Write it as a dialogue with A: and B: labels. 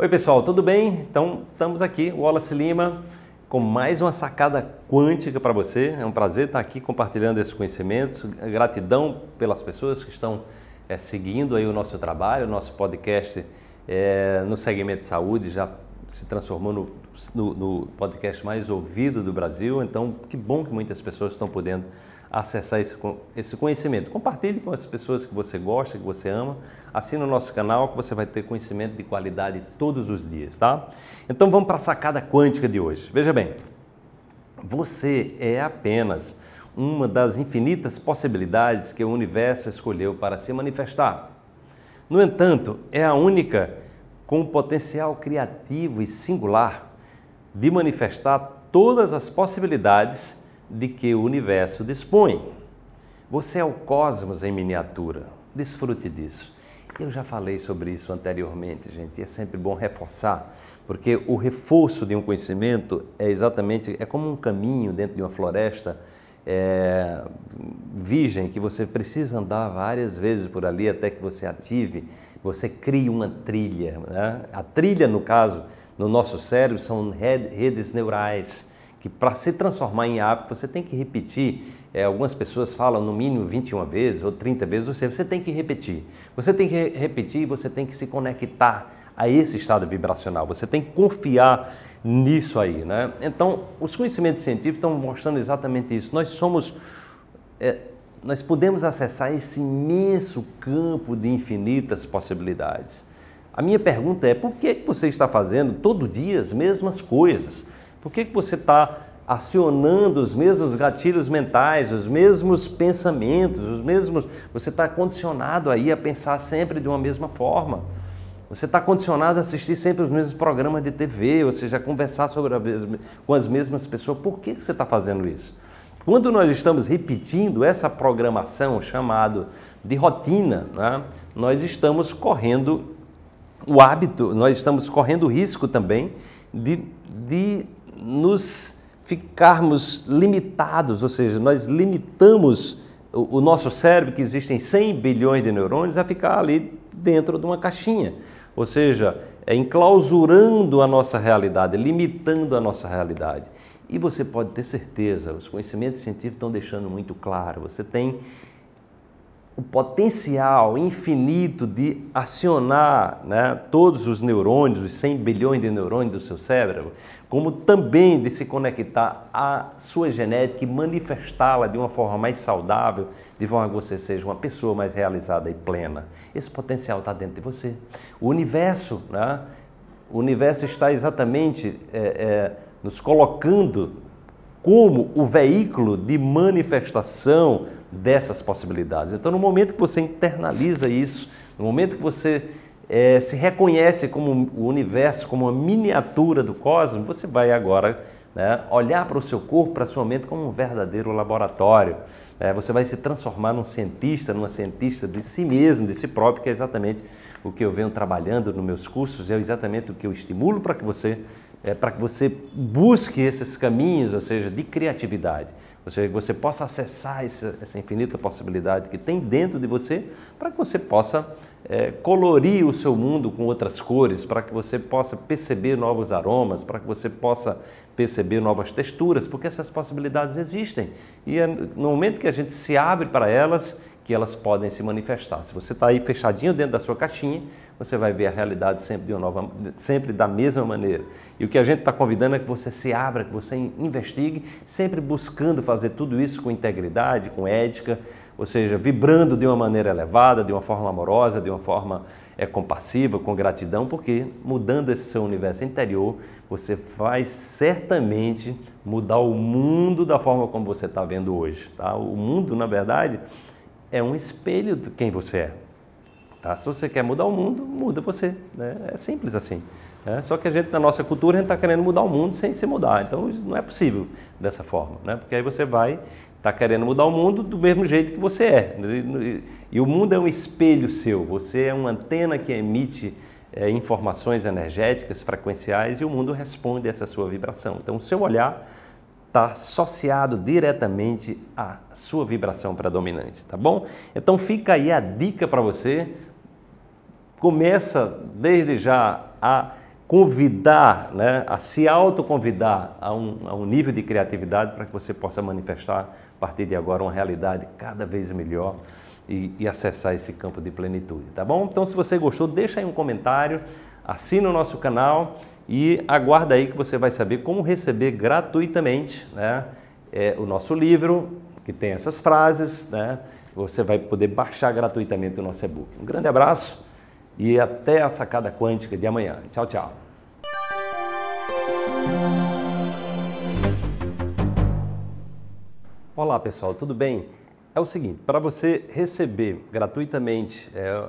A: Oi pessoal, tudo bem? Então estamos aqui, Wallace Lima, com mais uma sacada quântica para você. É um prazer estar aqui compartilhando esses conhecimentos. Gratidão pelas pessoas que estão é, seguindo aí o nosso trabalho, o nosso podcast é, no segmento de saúde já se transformou no, no, no, podcast mais ouvido do Brasil. Então, que bom que muitas pessoas estão podendo acessar esse, esse conhecimento. Compartilhe com as pessoas que você gosta, que você ama. Assine o nosso canal que você vai ter conhecimento de qualidade todos os dias, tá? Então, vamos para a sacada quântica de hoje. Veja bem, você é apenas uma das infinitas possibilidades que o universo escolheu para se manifestar. No entanto, é a única com o potencial criativo e singular de manifestar todas as possibilidades de que o universo dispõe. Você é o cosmos em miniatura. Desfrute disso. Eu já falei sobre isso anteriormente, gente, e é sempre bom reforçar, porque o reforço de um conhecimento é exatamente é como um caminho dentro de uma floresta é, virgem, que você precisa andar várias vezes por ali até que você ative, você cria uma trilha. Né? A trilha, no caso, no nosso cérebro, são redes neurais que para se transformar em hábito você tem que repetir. É, algumas pessoas falam no mínimo 21 vezes ou 30 vezes, ou seja, você tem que repetir. Você tem que re repetir e você tem que se conectar a esse estado vibracional. Você tem que confiar nisso aí. Né? Então, os conhecimentos científicos estão mostrando exatamente isso. Nós somos. É, nós podemos acessar esse imenso campo de infinitas possibilidades. A minha pergunta é: por que você está fazendo todo dia as mesmas coisas? Por que, que você está acionando os mesmos gatilhos mentais, os mesmos pensamentos, os mesmos. Você está condicionado aí a pensar sempre de uma mesma forma. Você está condicionado a assistir sempre os mesmos programas de TV, ou seja, a conversar sobre a mesma, com as mesmas pessoas. Por que você está fazendo isso? Quando nós estamos repetindo essa programação chamada de rotina, né, nós estamos correndo o hábito, nós estamos correndo o risco também de, de nos ficarmos limitados, ou seja, nós limitamos o, o nosso cérebro, que existem 100 bilhões de neurônios, a ficar ali dentro de uma caixinha. Ou seja, é enclausurando a nossa realidade, limitando a nossa realidade. E você pode ter certeza, os conhecimentos científicos estão deixando muito claro. Você tem o potencial infinito de acionar né, todos os neurônios, os 100 bilhões de neurônios do seu cérebro, como também de se conectar à sua genética e manifestá-la de uma forma mais saudável, de forma que você seja uma pessoa mais realizada e plena. Esse potencial está dentro de você. O universo, né, o universo está exatamente é, é, nos colocando como o veículo de manifestação dessas possibilidades. Então, no momento que você internaliza isso, no momento que você é, se reconhece como o universo, como uma miniatura do cosmos, você vai agora né, olhar para o seu corpo, para a sua mente como um verdadeiro laboratório. É, você vai se transformar num cientista, numa cientista de si mesmo, de si próprio, que é exatamente o que eu venho trabalhando nos meus cursos, é exatamente o que eu estimulo para que você é, para que você busque esses caminhos, ou seja, de criatividade, ou seja, que você possa acessar essa, essa infinita possibilidade que tem dentro de você, para que você possa é, colorir o seu mundo com outras cores, para que você possa perceber novos aromas, para que você possa perceber novas texturas, porque essas possibilidades existem. E é, no momento que a gente se abre para elas, que elas podem se manifestar. Se você está aí fechadinho dentro da sua caixinha, você vai ver a realidade sempre, nova, sempre da mesma maneira. E o que a gente está convidando é que você se abra, que você investigue, sempre buscando fazer tudo isso com integridade, com ética, ou seja, vibrando de uma maneira elevada, de uma forma amorosa, de uma forma é, compassiva, com gratidão, porque mudando esse seu universo interior, você vai certamente mudar o mundo da forma como você está vendo hoje. Tá? O mundo, na verdade, é um espelho de quem você é. Tá? Se você quer mudar o mundo, muda você. Né? É simples assim. Né? Só que a gente, na nossa cultura, a gente está querendo mudar o mundo sem se mudar. Então, não é possível dessa forma. Né? Porque aí você vai estar tá querendo mudar o mundo do mesmo jeito que você é. Né? E o mundo é um espelho seu. Você é uma antena que emite é, informações energéticas, frequenciais, e o mundo responde a essa sua vibração. Então, o seu olhar está associado diretamente à sua vibração predominante, tá bom? Então fica aí a dica para você. Começa desde já a convidar, né, a se autoconvidar a um, a um nível de criatividade para que você possa manifestar, a partir de agora, uma realidade cada vez melhor e, e, acessar esse campo de plenitude, tá bom? Então, se você gostou, deixa aí um comentário, assina o nosso canal e aguarda aí que você vai saber como receber gratuitamente né, é, o nosso livro, que tem essas frases. Né, você vai poder baixar gratuitamente o nosso e-book. Um grande abraço e até a sacada quântica de amanhã. Tchau, tchau. Olá pessoal, tudo bem? É o seguinte, para você receber gratuitamente é,